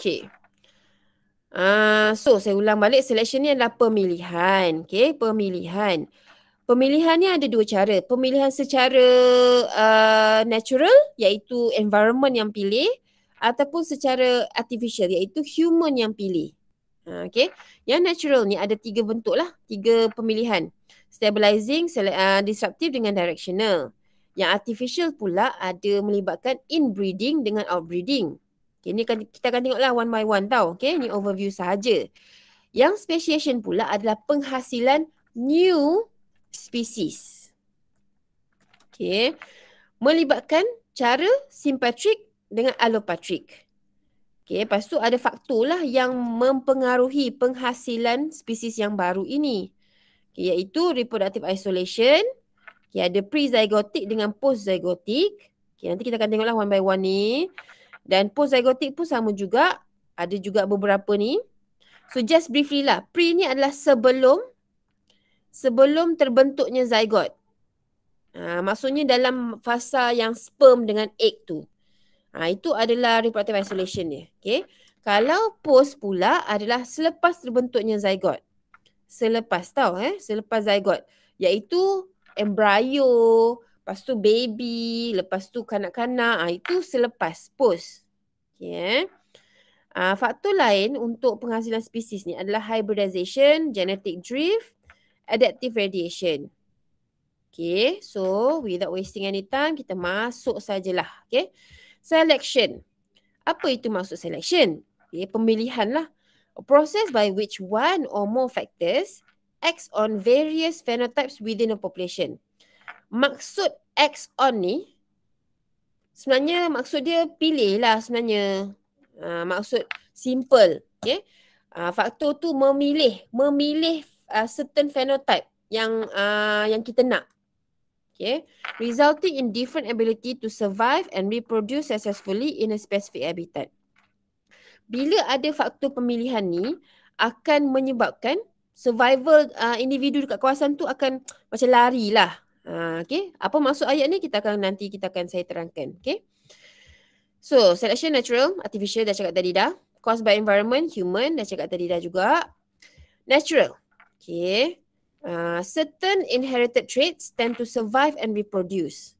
Okay. Uh, ah, so saya ulang balik selection ni adalah pemilihan. Okay, pemilihan. Pemilihan ni ada dua cara. Pemilihan secara uh, natural iaitu environment yang pilih ataupun secara artificial iaitu human yang pilih. Uh, ah, okay. Yang natural ni ada tiga bentuk lah. Tiga pemilihan. Stabilizing, sele- uh, disruptive dengan directional. Yang artificial pula ada melibatkan inbreeding dengan outbreeding. Okay, ni akan, kita akan tengoklah one by one tau. Okay, ni overview saja. Yang speciation pula adalah penghasilan new species. Okay, melibatkan cara simpatrik dengan allopatrik. Okay, lepas tu ada faktor lah yang mempengaruhi penghasilan spesies yang baru ini. Okay, iaitu reproductive isolation, okay, ada pre-zygotic dengan post-zygotic. Okay, nanti kita akan tengoklah one by one ni. Dan post-zygotic pun sama juga. Ada juga beberapa ni. So just briefly lah. Pre ni adalah sebelum sebelum terbentuknya zygote. Ha, maksudnya dalam fasa yang sperm dengan egg tu. Ha, itu adalah reproductive isolation dia. Okay. Kalau post pula adalah selepas terbentuknya zygote. Selepas tau eh. Selepas zygote. Iaitu embryo, lepas tu baby, lepas tu kanak-kanak, ha, itu selepas post. Okay, eh. ha, faktor lain untuk penghasilan spesies ni adalah hybridization, genetic drift, adaptive radiation. Okay, so without wasting any time, kita masuk sajalah. Okay, selection. Apa itu maksud selection? Okay, pemilihan lah. A process by which one or more factors acts on various phenotypes within a population maksud X on ni sebenarnya maksud dia pilih lah sebenarnya uh, maksud simple okay. uh, ah, faktor tu memilih memilih uh, certain phenotype yang uh, yang kita nak okay. resulting in different ability to survive and reproduce successfully in a specific habitat bila ada faktor pemilihan ni akan menyebabkan survival uh, individu dekat kawasan tu akan macam larilah Ah, okay. Apa maksud ayat ni kita akan nanti kita akan saya terangkan. Okay. So selection natural, artificial dah cakap tadi dah. Caused by environment, human dah cakap tadi dah juga. Natural. Okay. Uh, ah, certain inherited traits tend to survive and reproduce.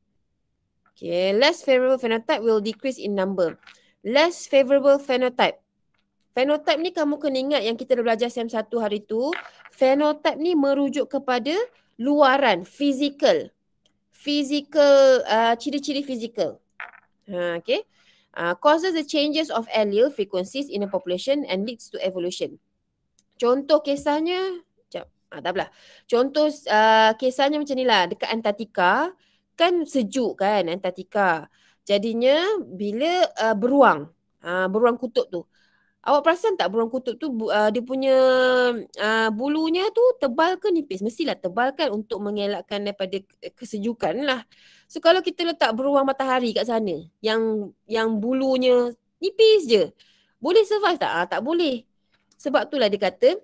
Okay. Less favorable phenotype will decrease in number. Less favorable phenotype. Phenotype ni kamu kena ingat yang kita dah belajar SEM 1 hari tu. Phenotype ni merujuk kepada luaran fizikal fizikal uh, ciri-ciri fizikal uh, okay uh, causes the changes of allele frequencies in a population and leads to evolution contoh kesannya, jap ah tak apalah contoh uh, kisahnya macam ni lah dekat antartika kan sejuk kan antartika jadinya bila uh, beruang uh, beruang kutub tu uh, Awak perasan tak burung kutub tu uh, dia punya uh, bulunya tu tebal ke nipis? Mestilah tebal kan untuk mengelakkan daripada kesejukan lah. So kalau kita letak beruang matahari kat sana yang yang bulunya nipis je. Boleh survive tak? Ha, tak boleh. Sebab itulah dia kata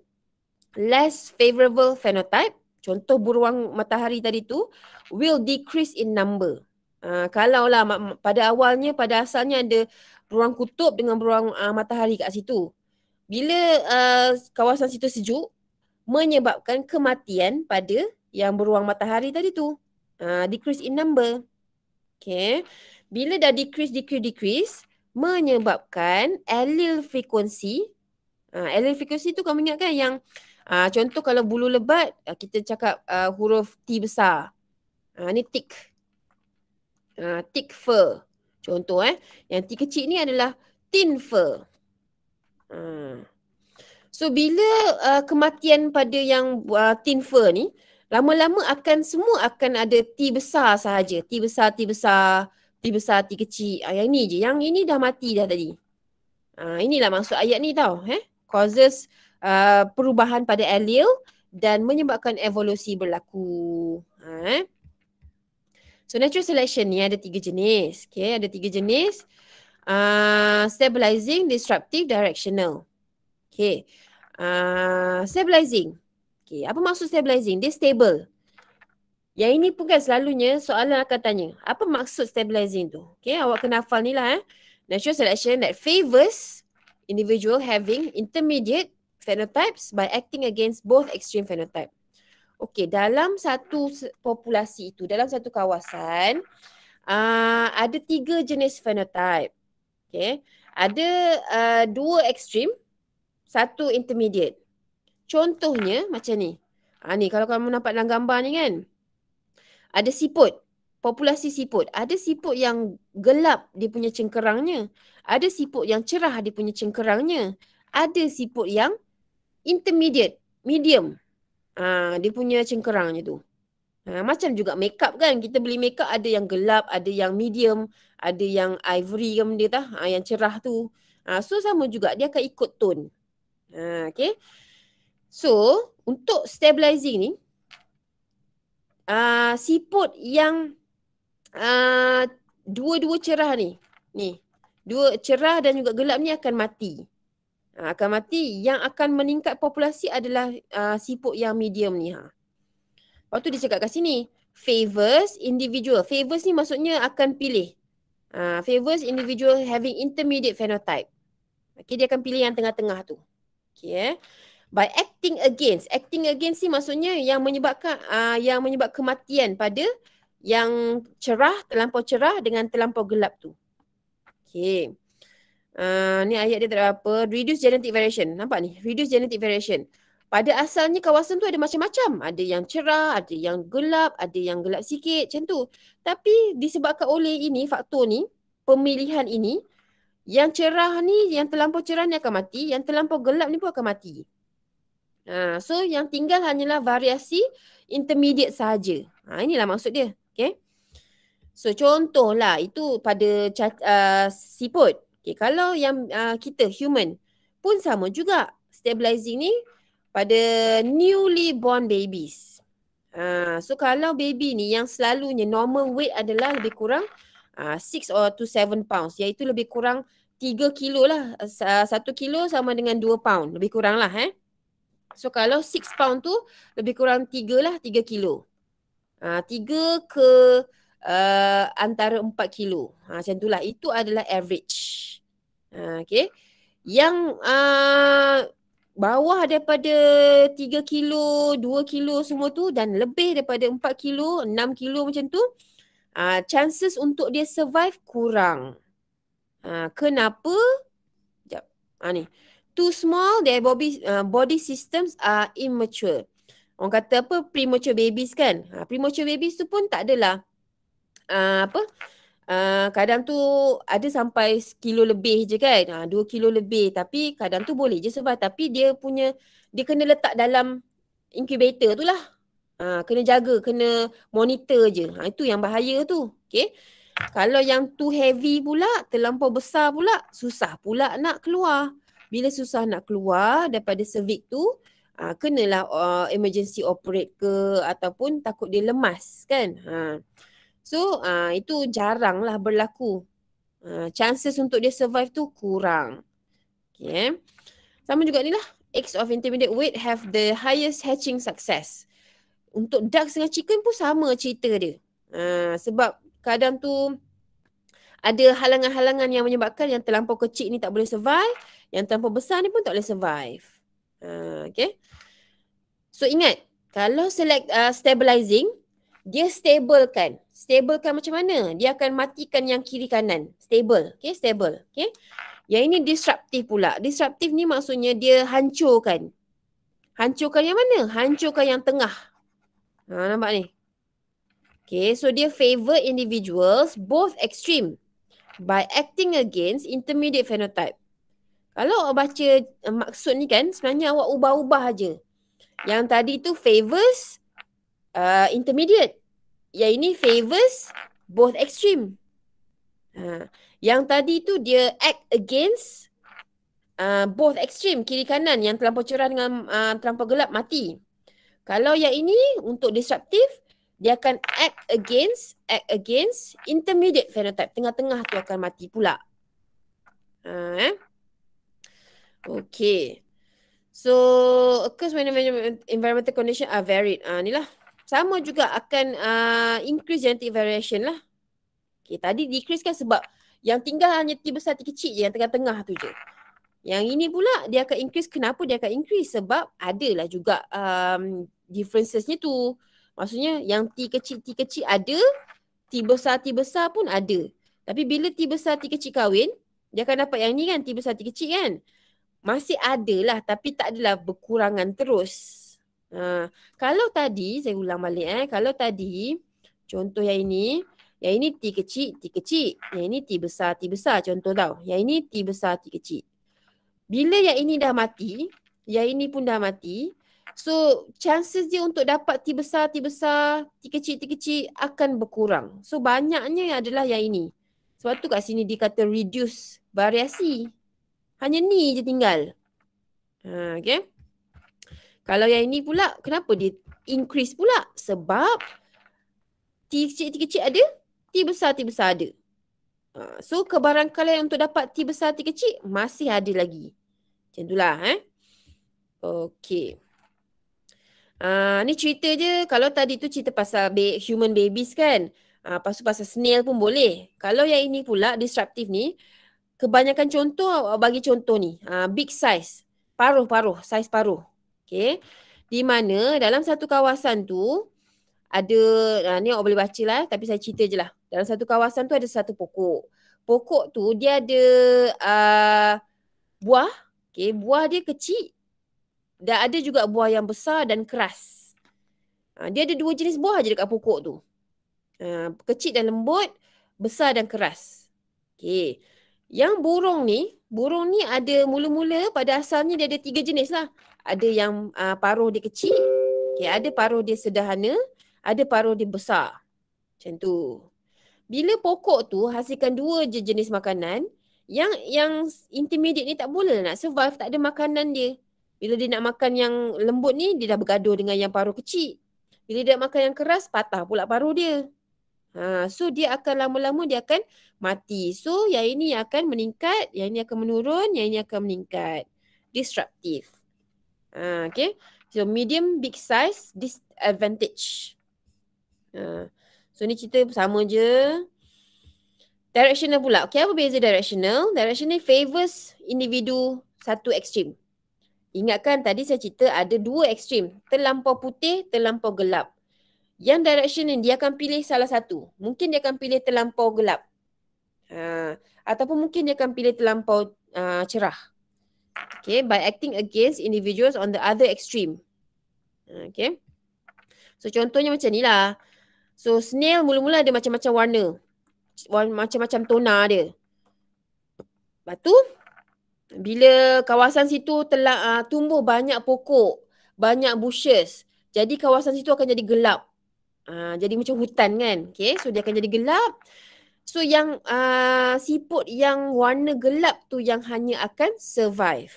less favorable phenotype contoh beruang matahari tadi tu will decrease in number. Ha, kalau lah pada awalnya pada asalnya ada ruang kutub dengan ruang uh, matahari kat situ. Bila uh, kawasan situ sejuk menyebabkan kematian pada yang beruang matahari tadi tu. Uh, decrease in number. Okay. Bila dah decrease, decrease, decrease menyebabkan allele frequency. Uh, allele frequency tu kamu ingat yang uh, contoh kalau bulu lebat kita cakap uh, huruf T besar. Uh, ni tick uh, thick fur. Contoh eh, yang T kecil ni adalah thin fur. Hmm. So bila uh, kematian pada yang uh, thin fur ni, lama-lama akan semua akan ada T besar sahaja. T besar, T besar, T besar, T kecil. Uh, yang ni je, yang ini dah mati dah tadi. Uh, inilah maksud ayat ni tau. Eh? Causes uh, perubahan pada allele dan menyebabkan evolusi berlaku. Uh, eh? So natural selection ni ada tiga jenis. Okay, ada tiga jenis. Uh, stabilizing, disruptive, directional. Okay. Uh, stabilizing. Okay, apa maksud stabilizing? Dia stable. Yang ini pun kan selalunya soalan akan tanya. Apa maksud stabilizing tu? Okay, awak kena hafal ni lah eh. Natural selection that favors individual having intermediate phenotypes by acting against both extreme phenotypes. Okey, dalam satu populasi itu, dalam satu kawasan, uh, ada tiga jenis phenotype. Okey, ada uh, dua ekstrim, satu intermediate. Contohnya macam ni. Ha, ni kalau kamu nampak dalam gambar ni kan. Ada siput. Populasi siput. Ada siput yang gelap dia punya cengkerangnya. Ada siput yang cerah dia punya cengkerangnya. Ada siput yang intermediate, medium. Ah, dia punya cengkerangnya tu. Ha, macam juga makeup kan. Kita beli makeup ada yang gelap, ada yang medium, ada yang ivory ke benda tah, ha, yang cerah tu. Ha, so sama juga dia akan ikut tone. Ha, okay. So untuk stabilizing ni, uh, siput yang uh, dua-dua cerah ni. Ni. Dua cerah dan juga gelap ni akan mati. Ha, akan mati. Yang akan meningkat populasi adalah uh, ha, siput yang medium ni. Ha. Lepas tu dia cakap kat sini, favors individual. Favors ni maksudnya akan pilih. Uh, favors individual having intermediate phenotype. Okay, dia akan pilih yang tengah-tengah tu. Okay, eh. By acting against. Acting against ni maksudnya yang menyebabkan uh, yang menyebab kematian pada yang cerah, terlampau cerah dengan terlampau gelap tu. Okay. Eh, ni ayat dia tak ada apa. Reduce genetic variation. Nampak ni? Reduce genetic variation. Pada asalnya kawasan tu ada macam-macam. Ada yang cerah, ada yang gelap, ada yang gelap sikit macam tu. Tapi disebabkan oleh ini, faktor ni, pemilihan ini, yang cerah ni, yang terlampau cerah ni akan mati, yang terlampau gelap ni pun akan mati. Ha, so yang tinggal hanyalah variasi intermediate sahaja. Ha, inilah maksud dia. Okay. So contohlah itu pada uh, siput. Okay, kalau yang uh, kita human pun sama juga stabilizing ni pada newly born babies. Uh, so kalau baby ni yang selalunya normal weight adalah lebih kurang 6 uh, ah, or to 7 pounds iaitu lebih kurang 3 kilo lah. Uh, kilo sama dengan 2 pound lebih kurang lah eh. So kalau 6 pound tu lebih kurang 3 lah 3 kilo. Uh, ke uh, antara 4 kilo. Uh, macam itulah. Itu adalah average. Ah, okay. Yang uh, bawah daripada 3 kilo, 2 kilo semua tu dan lebih daripada 4 kilo, 6 kilo macam tu, uh, chances untuk dia survive kurang. Uh, kenapa? Sekejap. Ha, ni. Too small, their body, uh, body systems are immature. Orang kata apa? Premature babies kan? Ha, premature babies tu pun tak adalah uh, apa? Uh, kadang tu ada sampai kilo lebih je kan uh, Dua kilo lebih tapi kadang tu boleh je sebab Tapi dia punya dia kena letak dalam incubator tu lah uh, Kena jaga kena monitor je uh, Itu yang bahaya tu okay. Kalau yang too heavy pula terlampau besar pula Susah pula nak keluar Bila susah nak keluar daripada cervix tu uh, Kenalah uh, emergency operate ke ataupun takut dia lemas kan uh. So uh, itu jarang lah berlaku. Uh, chances untuk dia survive tu kurang. Okay. Eh. Sama juga ni lah. Eggs of intermediate weight have the highest hatching success. Untuk duck dengan chicken pun sama cerita dia. Uh, sebab kadang tu ada halangan-halangan yang menyebabkan yang terlampau kecil ni tak boleh survive. Yang terlampau besar ni pun tak boleh survive. Uh, okay. So ingat, kalau select uh, stabilizing, dia stabilkan stablekan macam mana? Dia akan matikan yang kiri kanan. Stable. Okay, stable. Okay. Yang ini disruptif pula. Disruptif ni maksudnya dia hancurkan. Hancurkan yang mana? Hancurkan yang tengah. Ha, nampak ni? Okay, so dia favor individuals both extreme by acting against intermediate phenotype. Kalau awak baca uh, maksud ni kan, sebenarnya awak ubah-ubah aja. Yang tadi tu favors uh, intermediate yang ini favors both extreme. Uh, yang tadi tu dia act against uh, both extreme kiri kanan yang terlampau cerah dengan uh, terlampau gelap mati. Kalau yang ini untuk disruptive dia akan act against act against intermediate phenotype tengah-tengah tu akan mati pula. Uh, eh? Okay. So, occurs when environmental condition are varied. Ah, uh, ni lah sama juga akan uh, increase genetic variation lah. Okay, tadi decrease kan sebab yang tinggal hanya T besar T kecil je yang tengah-tengah tu je. Yang ini pula dia akan increase. Kenapa dia akan increase? Sebab adalah juga um, differencesnya tu. Maksudnya yang T kecil-T kecil ada, T besar-T besar pun ada. Tapi bila T besar-T kecil kahwin, dia akan dapat yang ni kan, T besar-T kecil kan. Masih ada lah, tapi tak adalah berkurangan terus. Ha, kalau tadi, saya ulang balik eh. Kalau tadi, contoh yang ini. Yang ini T kecil, T kecil. Yang ini T besar, T besar. Contoh tau. Yang ini T besar, T kecil. Bila yang ini dah mati, yang ini pun dah mati. So, chances dia untuk dapat T besar, T besar, T kecil, T kecil akan berkurang. So, banyaknya yang adalah yang ini. Sebab tu kat sini dia kata reduce variasi. Hanya ni je tinggal. Ha, okay. Kalau yang ini pula kenapa dia increase pula? Sebab T kecil-kecil ada, T besar-T besar ada. Ha, so kebarangkalian untuk dapat T besar T kecil masih ada lagi. Macam itulah eh. Okay. Uh, ha, ni cerita je kalau tadi tu cerita pasal ba- human babies kan. Uh, ha, pasal pasal snail pun boleh. Kalau yang ini pula disruptive ni. Kebanyakan contoh bagi contoh ni. Uh, big size. Paruh-paruh. Size paruh. Okay. Di mana dalam satu kawasan tu ada, uh, ni awak boleh baca lah tapi saya cerita je lah. Dalam satu kawasan tu ada satu pokok. Pokok tu dia ada uh, buah. Okay. Buah dia kecil dan ada juga buah yang besar dan keras. Uh, dia ada dua jenis buah je dekat pokok tu. Uh, kecil dan lembut, besar dan keras. Okay. Yang burung ni, burung ni ada mula-mula pada asalnya dia ada tiga jenis lah ada yang uh, paruh dia kecil, okay, ada paruh dia sederhana, ada paruh dia besar. Macam tu. Bila pokok tu hasilkan dua je jenis makanan, yang yang intermediate ni tak boleh nak survive, tak ada makanan dia. Bila dia nak makan yang lembut ni, dia dah bergaduh dengan yang paruh kecil. Bila dia nak makan yang keras, patah pula paruh dia. Ha, so dia akan lama-lama dia akan mati. So yang ini akan meningkat, yang ini akan menurun, yang ini akan meningkat. Disruptive. Uh, okay. So medium big size disadvantage. Uh, so ni cerita sama je. Directional pula. Okay apa beza directional? Directional favors individu satu extreme. Ingatkan tadi saya cerita ada dua extreme. Terlampau putih, terlampau gelap. Yang direction ni dia akan pilih salah satu. Mungkin dia akan pilih terlampau gelap. Uh, ataupun mungkin dia akan pilih terlampau uh, cerah okay, by acting against individuals on the other extreme. Okay. So contohnya macam ni lah. So snail mula-mula ada macam-macam warna. Macam-macam tona dia. Lepas tu, bila kawasan situ telah uh, tumbuh banyak pokok, banyak bushes, jadi kawasan situ akan jadi gelap. Uh, jadi macam hutan kan. Okay, so dia akan jadi gelap. So yang uh, siput yang warna gelap tu yang hanya akan survive.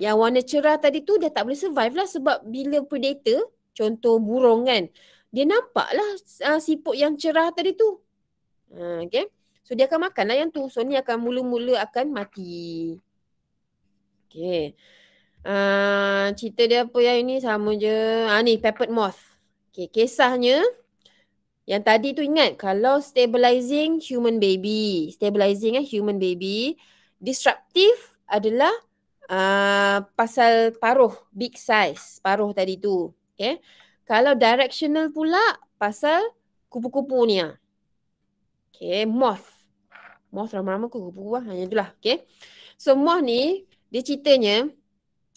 Yang warna cerah tadi tu dah tak boleh survive lah sebab bila predator, contoh burung kan, dia nampak lah uh, ah, siput yang cerah tadi tu. Uh, okay. So dia akan makan lah yang tu. So ni akan mula-mula akan mati. Okay. Uh, cerita dia apa yang ini sama je. Ah uh, ni, peppered moth. Okay, kisahnya yang tadi tu ingat kalau stabilizing human baby, stabilizing eh human baby, disruptive adalah uh, pasal paruh big size, paruh tadi tu. Okay. Kalau directional pula pasal kupu-kupu ni ah. Okay, moth. Moth ramai-ramai kupu-kupu lah. Hanya itulah. Okay. So moth ni dia ceritanya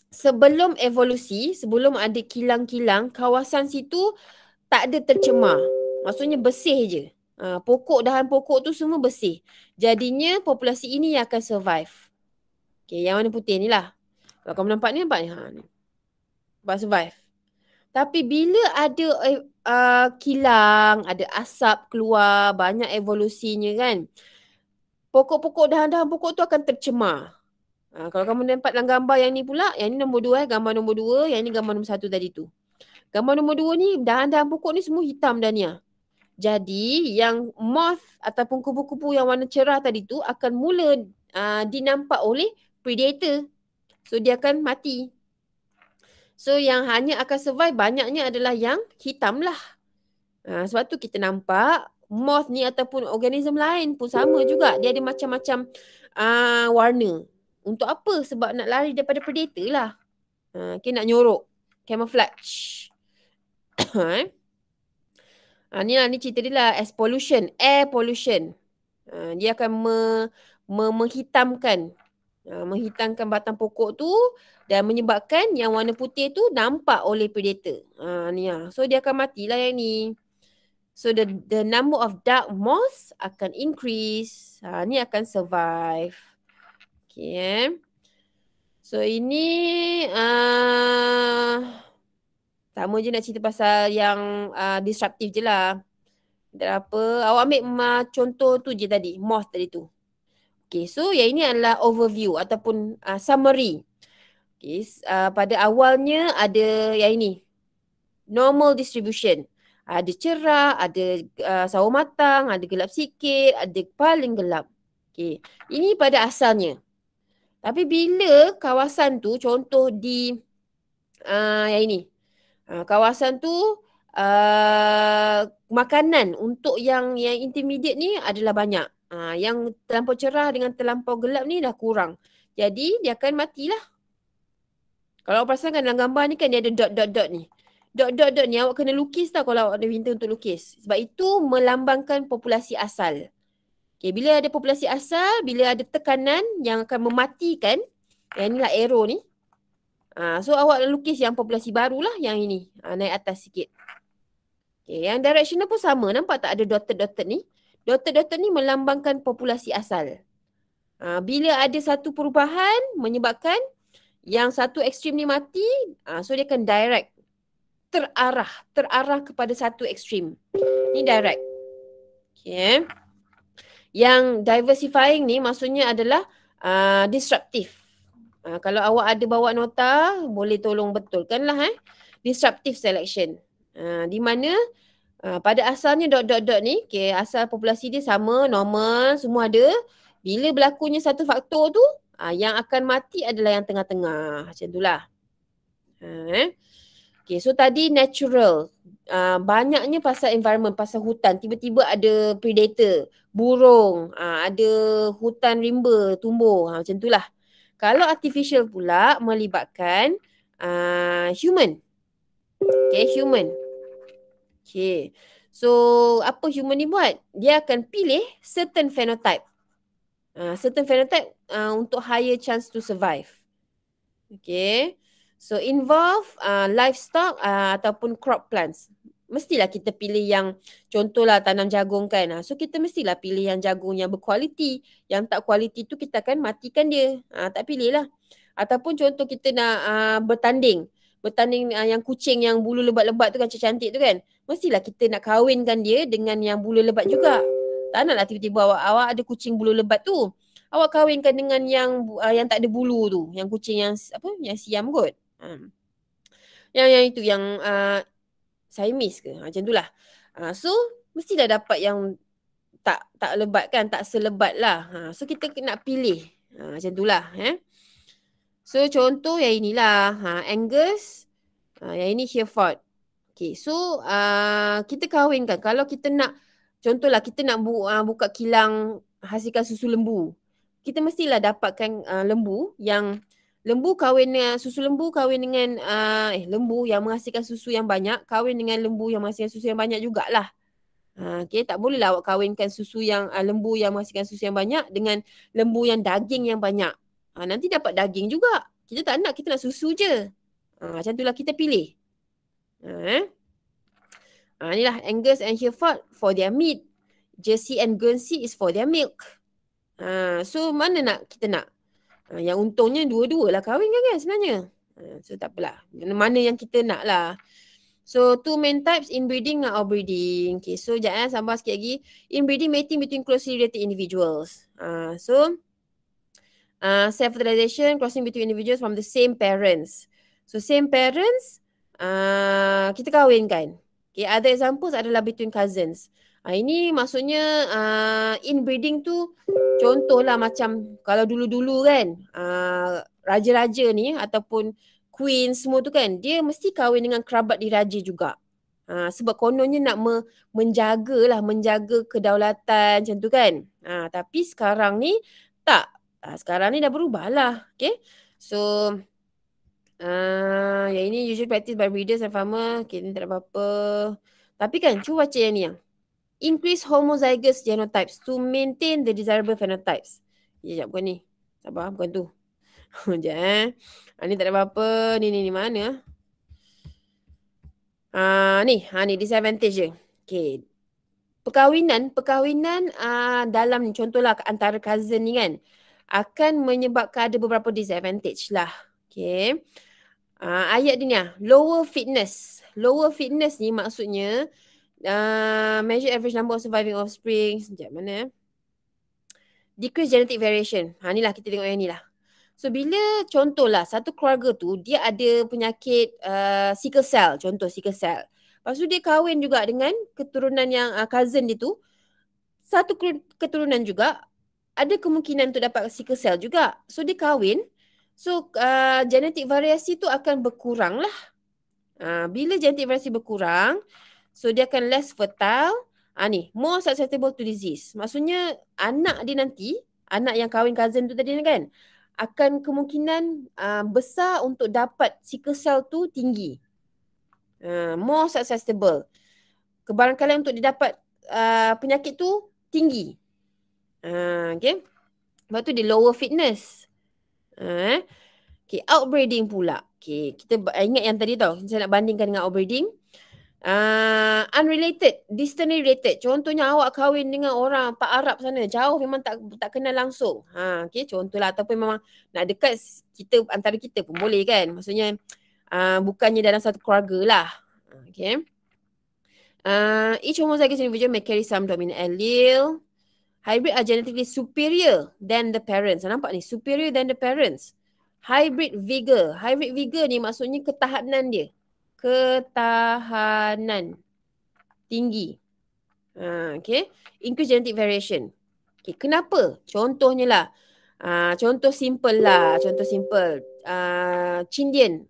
sebelum evolusi, sebelum ada kilang-kilang, kawasan situ tak ada tercemar maksudnya bersih je. Uh, pokok dahan pokok tu semua bersih. Jadinya populasi ini yang akan survive. Okay, yang warna putih ni lah. Kalau kamu nampak ni nampak ni. Ha, ni. Nampak survive. Tapi bila ada uh, kilang, ada asap keluar, banyak evolusinya kan. Pokok-pokok dahan-dahan pokok tu akan tercemar. Ha, kalau kamu nampak dalam gambar yang ni pula, yang ni nombor dua eh, gambar nombor dua, yang ni gambar nombor satu tadi tu. Gambar nombor dua ni, dahan-dahan pokok ni semua hitam dah ni ah. Jadi yang moth ataupun kupu-kupu yang warna cerah tadi tu akan mula uh, dinampak oleh predator. So dia akan mati. So yang hanya akan survive banyaknya adalah yang hitam lah. Uh, ah, sebab tu kita nampak moth ni ataupun organisme lain pun sama juga. Dia ada macam-macam uh, warna. Untuk apa? Sebab nak lari daripada predator lah. Uh, okay nak nyorok. Camouflage. eh? Ha, ni lah, ni cerita dia lah. as pollution. Air pollution. Ha, dia akan me, me, menghitamkan. Ha, menghitamkan batang pokok tu dan menyebabkan yang warna putih tu nampak oleh predator. Ha, ni lah. So dia akan matilah yang ni. So the the number of dark moss akan increase. Ha, ni akan survive. Okay. Eh? So ini uh, sama je nak cerita pasal yang uh, disruptive je lah. Tak apa. Awak ambil ma- contoh tu je tadi. Moth tadi tu. Okay. So yang ini adalah overview ataupun uh, summary. Okay. Uh, pada awalnya ada yang ini. Normal distribution. Ada cerah, ada uh, sawo matang, ada gelap sikit, ada paling gelap. Okay. Ini pada asalnya. Tapi bila kawasan tu contoh di uh, yang ini. Ha, kawasan tu uh, makanan untuk yang yang intermediate ni adalah banyak. Ha, yang terlampau cerah dengan terlampau gelap ni dah kurang. Jadi dia akan matilah. Kalau pasangkan dalam gambar ni kan dia ada dot dot dot ni. Dot dot dot ni awak kena lukis tau kalau awak ada minta untuk lukis. Sebab itu melambangkan populasi asal. Okay, bila ada populasi asal, bila ada tekanan yang akan mematikan, yang inilah arrow ni, Ha, so awak lukis yang populasi baru lah yang ini. Ha, naik atas sikit. Okay, yang directional pun sama. Nampak tak ada dotted-dotted ni? Dotted-dotted ni melambangkan populasi asal. Ha, bila ada satu perubahan menyebabkan yang satu ekstrim ni mati, ha, so dia akan direct terarah, terarah kepada satu ekstrim. Ni direct. Okay. Eh. Yang diversifying ni maksudnya adalah uh, disruptive. Ha, kalau awak ada bawa nota, boleh tolong betulkanlah eh. Disruptive selection. Ha, di mana ha, pada asalnya dot dot dot ni, okay, asal populasi dia sama, normal, semua ada. Bila berlakunya satu faktor tu, ha, yang akan mati adalah yang tengah-tengah. Macam itulah. Ha, eh. Okay, so tadi natural. Uh, banyaknya pasal environment, pasal hutan. Tiba-tiba ada predator, burung, uh, ada hutan rimba tumbuh. Uh, macam itulah. Kalau artificial pula melibatkan uh, human. Okay, human. Okay. So, apa human ni buat? Dia akan pilih certain phenotype. Uh, certain phenotype uh, untuk higher chance to survive. Okay. So, involve uh, livestock uh, ataupun crop plants mestilah kita pilih yang contohlah tanam jagung kan. Ha, so kita mestilah pilih yang jagung yang berkualiti. Yang tak kualiti tu kita akan matikan dia. Ha, tak pilih lah. Ataupun contoh kita nak ha, bertanding. Bertanding ha, yang kucing yang bulu lebat-lebat tu kan cantik-cantik tu kan. Mestilah kita nak kahwinkan dia dengan yang bulu lebat juga. Tak naklah tiba-tiba awak, awak ada kucing bulu lebat tu. Awak kahwinkan dengan yang uh, yang tak ada bulu tu. Yang kucing yang apa yang siam kot. Hmm. Yang yang itu yang uh, saya miss ke ha, macam itulah uh, ha, so mestilah dapat yang tak tak lebat kan tak selebat lah ha, so kita nak pilih ha, uh, macam itulah eh so contoh yang inilah ha, uh, Angus ha, yang ini Hereford Okay, so uh, kita kahwinkan. Kalau kita nak, contohlah kita nak bu- uh, buka kilang hasilkan susu lembu. Kita mestilah dapatkan uh, lembu yang lembu kahwin dengan susu lembu kahwin dengan uh, eh lembu yang menghasilkan susu yang banyak kahwin dengan lembu yang menghasilkan susu yang banyak jugalah. Uh, ah, okay, tak bolehlah awak kahwinkan susu yang uh, lembu yang menghasilkan susu yang banyak dengan lembu yang daging yang banyak. Uh, nanti dapat daging juga. Kita tak nak, kita nak susu je. Ha, uh, macam itulah kita pilih. Ha, uh, uh, eh. inilah Angus and Hereford for their meat. Jersey and Guernsey is for their milk. uh, so mana nak kita nak? Ha, yang untungnya dua-dua lah kahwin kan kan sebenarnya. Ha, so tak apalah. Mana yang kita nak lah. So two main types inbreeding dan breeding. Okay so jangan eh, sambar sikit lagi. Inbreeding mating between closely related individuals. Ha, so uh, self-fertilization crossing between individuals from the same parents. So same parents uh, kita kahwin kan. Okay other examples adalah between cousins. Ha, ini maksudnya uh, inbreeding tu contohlah macam kalau dulu-dulu kan uh, raja-raja ni ataupun queen semua tu kan dia mesti kahwin dengan kerabat diraja juga. Uh, sebab kononnya nak me- menjaga lah menjaga kedaulatan macam tu kan. Uh, tapi sekarang ni tak. Uh, sekarang ni dah berubah lah. Okay. So Uh, yang ini usual practice by breeders and farmer. Okay, ni tak apa-apa. Tapi kan, cuba baca yang ni. Yang increase homozygous genotypes to maintain the desirable phenotypes. Ya, jap bukan ni. Sabar, bukan tu. Sekejap eh. Ha, ni tak ada apa-apa. Ni, ni, ni mana? Ah uh, ni, ha, ni disadvantage je. Okay. Perkahwinan, perkahwinan uh, dalam ni, contohlah antara cousin ni kan. Akan menyebabkan ada beberapa disadvantage lah. Okay. Uh, ayat dia ni lower fitness. Lower fitness ni maksudnya Uh, measure average number of surviving offspring. Sekejap, mana eh? Decrease genetic variation. Ha, ni lah kita tengok yang ni lah. So bila contohlah satu keluarga tu dia ada penyakit uh, sickle cell. Contoh sickle cell. Lepas tu dia kahwin juga dengan keturunan yang uh, cousin dia tu. Satu keturunan juga ada kemungkinan untuk dapat sickle cell juga. So dia kahwin. So uh, genetik variasi tu akan berkurang lah. Uh, bila genetic variasi berkurang, So dia akan less fertile ah, ni, More susceptible to disease Maksudnya anak dia nanti Anak yang kahwin cousin tu tadi ni kan Akan kemungkinan uh, besar untuk dapat sickle cell tu tinggi uh, More susceptible Kebarangkali untuk dia dapat uh, penyakit tu tinggi uh, Okay Lepas tu dia lower fitness uh, Okay outbreeding pula Okay, kita ingat yang tadi tau. Saya nak bandingkan dengan outbreeding uh, unrelated, distantly related. Contohnya awak kahwin dengan orang Pak Arab sana, jauh memang tak tak kenal langsung. Ha, okay, contohlah ataupun memang nak dekat kita antara kita pun boleh kan. Maksudnya uh, bukannya dalam satu keluarga lah. Ha, okay. Uh, ah, each homozygous individual may carry some dominant allele. Hybrid are genetically superior than the parents. Nampak ni? Superior than the parents. Hybrid vigor. Hybrid vigor ni maksudnya ketahanan dia ketahanan tinggi. Uh, ha, okay. Increase genetic variation. Okay. Kenapa? Contohnya lah. Uh, contoh simple lah. Contoh simple. Uh, Chindian.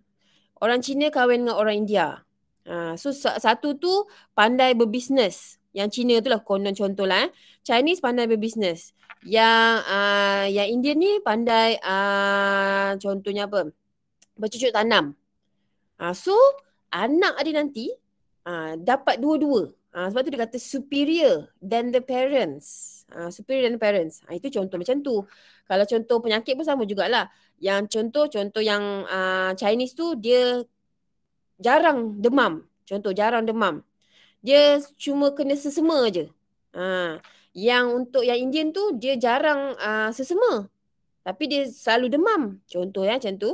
Orang Cina kahwin dengan orang India. Uh, so satu tu pandai berbisnes. Yang Cina tu lah konon contoh lah. Eh. Chinese pandai berbisnes. Yang uh, yang India ni pandai uh, contohnya apa? Bercucuk tanam. Uh, so anak dia nanti uh, dapat dua-dua. Uh, sebab tu dia kata superior than the parents. Uh, superior than the parents. Uh, itu contoh macam tu. Kalau contoh penyakit pun sama jugalah. Yang contoh, contoh yang uh, Chinese tu dia jarang demam. Contoh jarang demam. Dia cuma kena sesema je. Uh, yang untuk yang Indian tu dia jarang uh, sesema. Tapi dia selalu demam. Contoh ya macam tu.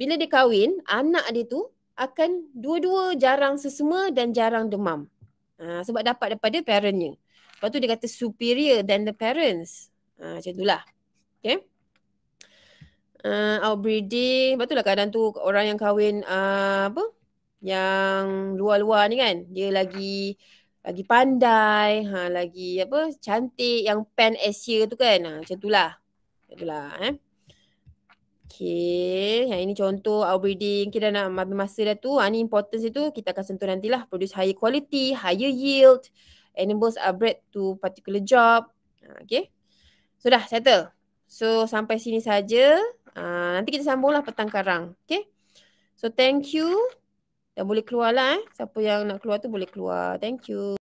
Bila dia kahwin, anak dia tu akan dua-dua jarang sesema dan jarang demam. Ha, sebab dapat daripada parentnya. Lepas tu dia kata superior than the parents. Ha, macam itulah. Okay. Uh, outbreeding. Lepas tu lah kadang tu orang yang kahwin uh, apa? Yang luar-luar ni kan. Dia lagi lagi pandai. Ha, lagi apa? Cantik. Yang pan Asia tu kan. Ha, macam itulah. Macam itulah. Eh. Okay, yang ini contoh outbreeding kita nak ambil masa dah tu, ha, ni importance itu kita akan sentuh nantilah. Produce higher quality, higher yield, animals are bred to particular job. Okay, sudah so, settle. So sampai sini saja. Uh, nanti kita sambunglah petang karang. Okay. So thank you. Dah boleh keluar lah eh. Siapa yang nak keluar tu boleh keluar. Thank you.